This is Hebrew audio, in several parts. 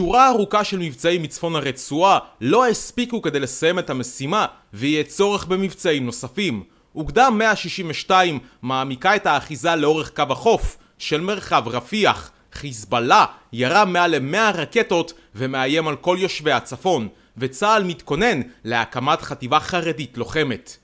שורה ארוכה של מבצעים מצפון הרצועה לא הספיקו כדי לסיים את המשימה, ויהיה צורך במבצעים נוספים. אוגדה 162 מעמיקה את האחיזה לאורך קו החוף של מרחב רפיח. חיזבאללה ירה מעל ל-100 רקטות ומאיים על כל יושבי הצפון, וצה"ל מתכונן להקמת חטיבה חרדית לוחמת.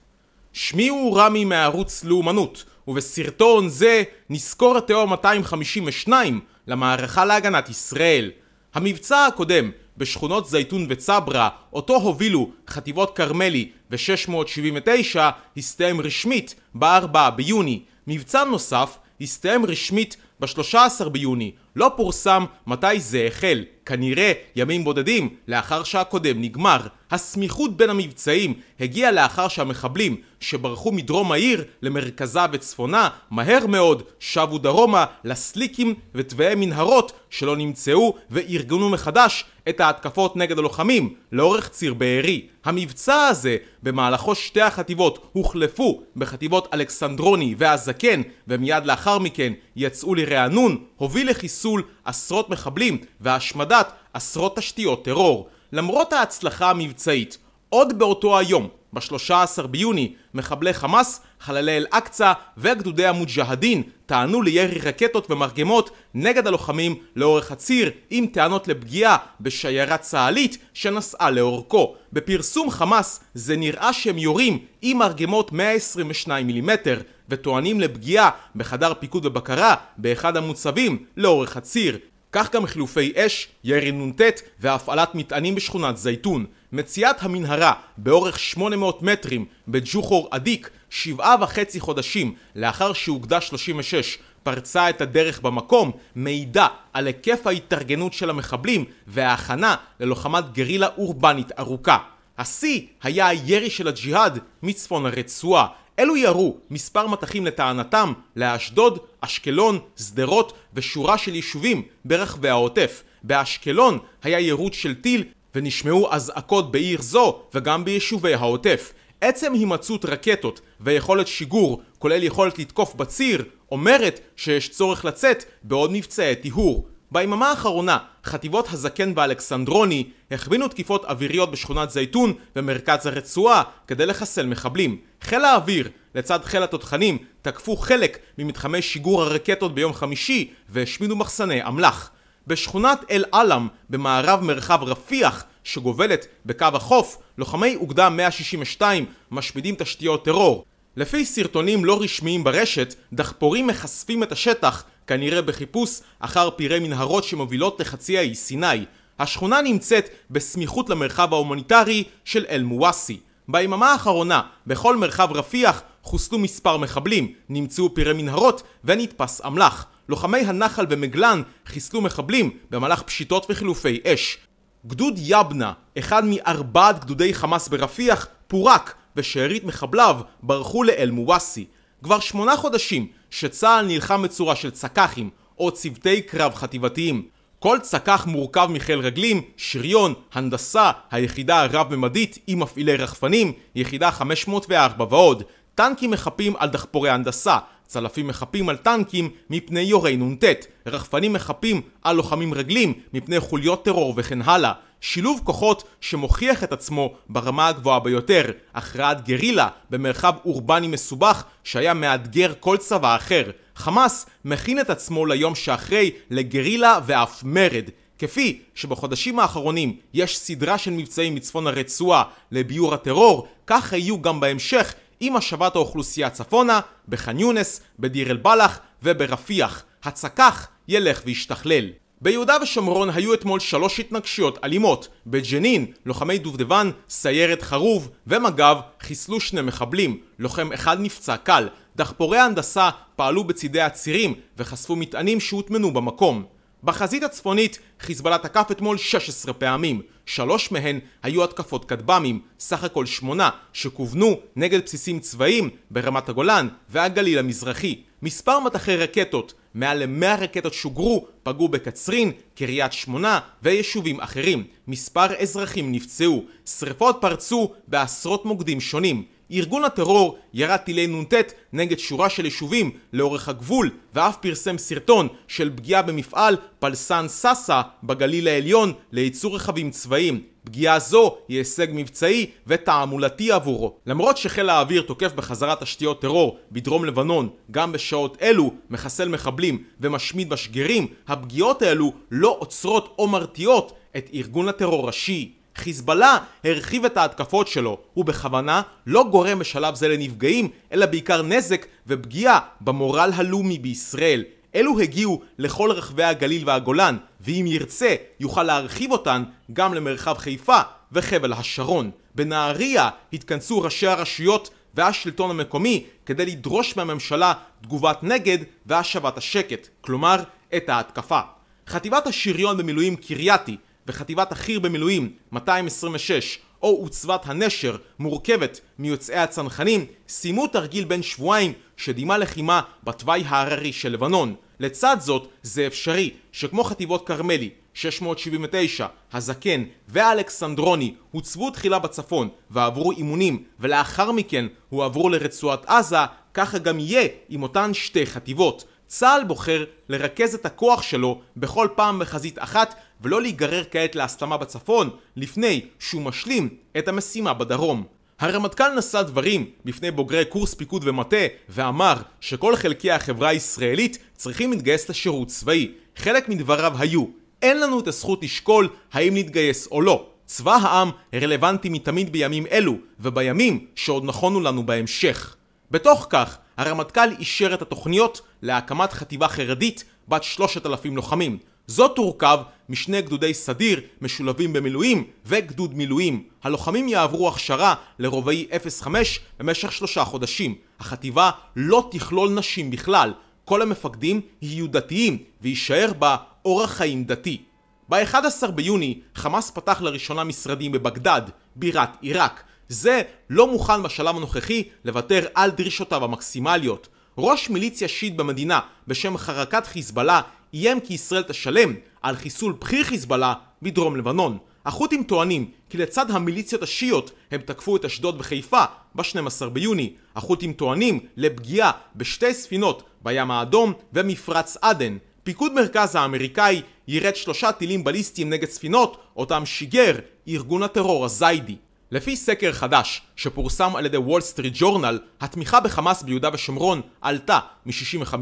שמי הוא רמי מערוץ לאומנות, ובסרטון זה נזכור את תיאור 252 למערכה להגנת ישראל. המבצע הקודם בשכונות זייתון וצברה, אותו הובילו חטיבות כרמלי ו-679, הסתיים רשמית ב-4 ביוני. מבצע נוסף הסתיים רשמית ב-13 ביוני. לא פורסם מתי זה החל, כנראה ימים בודדים לאחר שהקודם נגמר. הסמיכות בין המבצעים הגיעה לאחר שהמחבלים שברחו מדרום העיר למרכזה וצפונה, מהר מאוד שבו דרומה לסליקים וטבעי מנהרות שלא נמצאו וארגנו מחדש את ההתקפות נגד הלוחמים לאורך ציר בארי. המבצע הזה, במהלכו שתי החטיבות הוחלפו בחטיבות אלכסנדרוני והזקן, ומיד לאחר מכן יצאו לרענון, הוביל לחיסול עשרות מחבלים והשמדת עשרות תשתיות טרור. למרות ההצלחה המבצעית, עוד באותו היום ב-13 ביוני מחבלי חמאס, חללי אל-אקצא וגדודי המוג'הדין טענו לירי רקטות ומרגמות נגד הלוחמים לאורך הציר עם טענות לפגיעה בשיירה צה"לית שנסעה לאורכו. בפרסום חמאס זה נראה שהם יורים עם מרגמות 122 מילימטר וטוענים לפגיעה בחדר פיקוד ובקרה באחד המוצבים לאורך הציר. כך גם חילופי אש, ירי נ"ט והפעלת מטענים בשכונת זייתון. מציאת המנהרה באורך 800 מטרים בג'וחור אדיק, שבעה וחצי חודשים לאחר שאוגדה 36 פרצה את הדרך במקום, מעידה על היקף ההתארגנות של המחבלים וההכנה ללוחמת גרילה אורבנית ארוכה. השיא היה הירי של הג'יהאד מצפון הרצועה, אלו ירו מספר מטחים לטענתם לאשדוד, אשקלון, שדרות ושורה של יישובים ברחבי העוטף. באשקלון היה יירוט של טיל ונשמעו אזעקות בעיר זו וגם ביישובי העוטף. עצם הימצאות רקטות ויכולת שיגור, כולל יכולת לתקוף בציר, אומרת שיש צורך לצאת בעוד מבצעי טיהור. ביממה האחרונה, חטיבות הזקן והאלכסנדרוני הכווינו תקיפות אוויריות בשכונת זייתון ומרכז הרצועה כדי לחסל מחבלים. חיל האוויר, לצד חיל התותחנים, תקפו חלק ממתחמי שיגור הרקטות ביום חמישי והשמידו מחסני אמל"ח. בשכונת אל-עלם, במערב מרחב רפיח, שגובלת בקו החוף, לוחמי אוגדה 162 משמידים תשתיות טרור. לפי סרטונים לא רשמיים ברשת, דחפורים מחשפים את השטח כנראה בחיפוש אחר פירי מנהרות שמובילות לחצי האי סיני. השכונה נמצאת בסמיכות למרחב ההומניטרי של אל מואסי. ביממה האחרונה, בכל מרחב רפיח, חוסלו מספר מחבלים, נמצאו פירי מנהרות ונתפס אמל"ח. לוחמי הנחל ומגלן חיסלו מחבלים במהלך פשיטות וחילופי אש. גדוד יבנה, אחד מארבעת גדודי חמאס ברפיח, פורק, ושארית מחבליו ברחו לאל מואסי. כבר שמונה חודשים שצה"ל נלחם בצורה של צק"חים או צוותי קרב חטיבתיים. כל צק"ח מורכב מחיל רגלים, שריון, הנדסה, היחידה הרב-ממדית עם מפעילי רחפנים, יחידה 504 ועוד. טנקים מחפים על דחפורי הנדסה, צלפים מחפים על טנקים מפני יורי נ"ט, רחפנים מחפים על לוחמים רגלים מפני חוליות טרור וכן הלאה. שילוב כוחות שמוכיח את עצמו ברמה הגבוהה ביותר, הכרעת גרילה במרחב אורבני מסובך שהיה מאתגר כל צבא אחר. חמאס מכין את עצמו ליום שאחרי לגרילה ואף מרד. כפי שבחודשים האחרונים יש סדרה של מבצעים מצפון הרצועה לביור הטרור, כך יהיו גם בהמשך עם השבת האוכלוסייה צפונה, בח'אן יונס, בדיר אל בלח וברפיח. הצק"ח ילך וישתכלל. ביהודה ושומרון היו אתמול שלוש התנגשויות אלימות. בג'נין, לוחמי דובדבן, סיירת חרוב ומג"ב חיסלו שני מחבלים. לוחם אחד נפצע קל. דחפורי ההנדסה פעלו בצידי הצירים וחשפו מטענים שהוטמנו במקום. בחזית הצפונית חיזבאללה תקף אתמול 16 פעמים. שלוש מהן היו התקפות כטב"מים, סך הכל שמונה, שכוונו נגד בסיסים צבאיים ברמת הגולן והגליל המזרחי. מספר מטחי רקטות מעל ל-100 רקטות שוגרו, פגעו בקצרין, קריית שמונה ויישובים אחרים. מספר אזרחים נפצעו. שרפות פרצו בעשרות מוקדים שונים. ארגון הטרור ירה טילי נ"ט נגד שורה של יישובים לאורך הגבול ואף פרסם סרטון של פגיעה במפעל פלסן סאסא בגליל העליון לייצור רכבים צבאיים. פגיעה זו היא הישג מבצעי ותעמולתי עבורו. למרות שחיל האוויר תוקף בחזרה תשתיות טרור בדרום לבנון גם בשעות אלו, מחסל מחבלים ומשמיד משגרים, הפגיעות האלו לא עוצרות או מרתיעות את ארגון הטרור ראשי. חיזבאללה הרחיב את ההתקפות שלו, ובכוונה לא גורם בשלב זה לנפגעים, אלא בעיקר נזק ופגיעה במורל הלאומי בישראל. אלו הגיעו לכל רחבי הגליל והגולן, ואם ירצה, יוכל להרחיב אותן גם למרחב חיפה וחבל השרון. בנהריה התכנסו ראשי הרשויות והשלטון המקומי כדי לדרוש מהממשלה תגובת נגד והשבת השקט, כלומר, את ההתקפה. חטיבת השריון במילואים קרייתי וחטיבת החי"ר במילואים 226 או עוצבת הנשר מורכבת מיוצאי הצנחנים סיימו תרגיל בן שבועיים שדימה לחימה בתוואי ההררי של לבנון. לצד זאת, זה אפשרי שכמו חטיבות כרמלי, 679, הזקן והאלכסנדרוני הוצבו תחילה בצפון ועברו אימונים ולאחר מכן הועברו לרצועת עזה, ככה גם יהיה עם אותן שתי חטיבות. צה"ל בוחר לרכז את הכוח שלו בכל פעם בחזית אחת ולא להיגרר כעת להסלמה בצפון לפני שהוא משלים את המשימה בדרום. הרמטכ"ל נשא דברים בפני בוגרי קורס פיקוד ומטה ואמר שכל חלקי החברה הישראלית צריכים להתגייס לשירות צבאי. חלק מדבריו היו אין לנו את הזכות לשקול האם להתגייס או לא. צבא העם רלוונטי מתמיד בימים אלו ובימים שעוד נכונו לנו בהמשך. בתוך כך הרמטכ"ל אישר את התוכניות להקמת חטיבה חרדית בת 3,000 לוחמים זו תורכב משני גדודי סדיר משולבים במילואים וגדוד מילואים. הלוחמים יעברו הכשרה לרובעי 05 במשך שלושה חודשים. החטיבה לא תכלול נשים בכלל. כל המפקדים יהיו דתיים ויישאר בה אורח חיים דתי. ב-11 ביוני חמאס פתח לראשונה משרדים בבגדד, בירת עיראק. זה לא מוכן בשלב הנוכחי לוותר על דרישותיו המקסימליות. ראש מיליציה שיעית במדינה בשם חרקת חיזבאללה איים כי ישראל תשלם על חיסול בכיר חיזבאללה בדרום לבנון. החות'ים טוענים כי לצד המיליציות השיעיות הם תקפו את אשדוד וחיפה ב-12 ביוני. החות'ים טוענים לפגיעה בשתי ספינות בים האדום ומפרץ עדן. פיקוד מרכז האמריקאי יירט שלושה טילים בליסטיים נגד ספינות אותם שיגר ארגון הטרור הזיידי. לפי סקר חדש שפורסם על ידי וול סטריט ג'ורנל, התמיכה בחמאס ביהודה ושומרון עלתה מ-65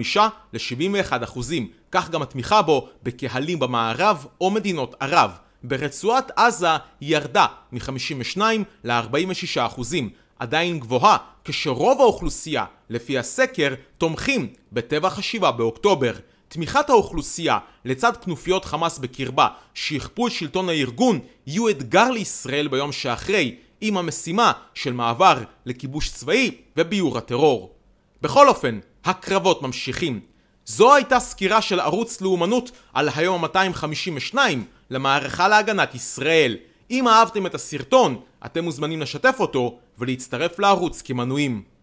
ל-71 אחוזים, כך גם התמיכה בו בקהלים במערב או מדינות ערב. ברצועת עזה ירדה מ-52 ל-46 אחוזים, עדיין גבוהה כשרוב האוכלוסייה, לפי הסקר, תומכים בטבח השבעה באוקטובר. תמיכת האוכלוסייה לצד כנופיות חמאס בקרבה שיכפו את שלטון הארגון יהיו אתגר לישראל ביום שאחרי עם המשימה של מעבר לכיבוש צבאי וביעור הטרור. בכל אופן, הקרבות ממשיכים. זו הייתה סקירה של ערוץ לאומנות על היום ה-252 למערכה להגנת ישראל. אם אהבתם את הסרטון, אתם מוזמנים לשתף אותו ולהצטרף לערוץ כמנויים.